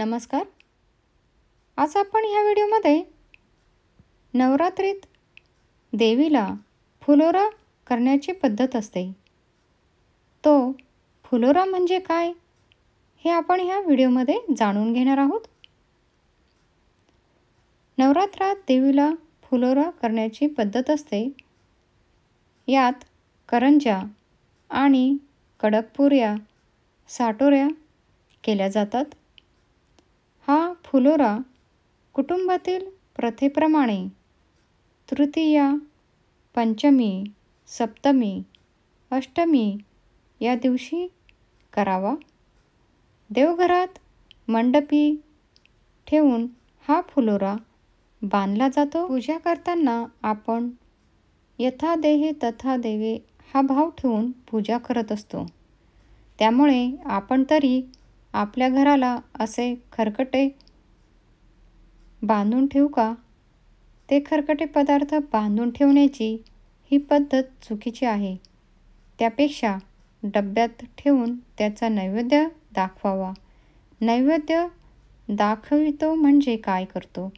नमस्कार आज आपण ह्या व्हिडिओमध्ये नवरात्रीत देवीला फुलोरा करण्याची पद्धत असते तो फुलोरा म्हणजे काय हे आपण ह्या व्हिडिओमध्ये जाणून घेणार आहोत नवरात्रात देवीला फुलोरा करण्याची पद्धत असते यात करंजा आणि कडकपुऱ्या साटोऱ्या केल्या जातात फुलोरा कुटुंबातील प्रथेप्रमाणे तृतीया पंचमी सप्तमी अष्टमी या दिवशी करावा देवघरात मंडपी ठेवून हा फुलोरा बांधला जातो पूजा करताना आपण यथा देहे तथा देवे हा भाव ठेवून पूजा करत असतो त्यामुळे आपण तरी आपल्या घराला असे खरकटे बांधून ठेवू का ते खरकटे पदार्थ बांधून ठेवण्याची ही पद्धत चुकीची आहे त्यापेक्षा डब्यात ठेवून त्याचा नैवेद्य दाखवावा नैवेद्य दाखवितो म्हणजे काय करतो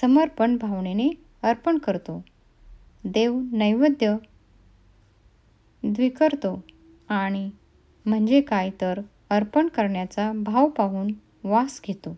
समर्पण भावनेने अर्पण करतो देव नैवेद्य द्विकरतो आणि म्हणजे काय तर अर्पण करण्याचा भाव पाहून वास घेतो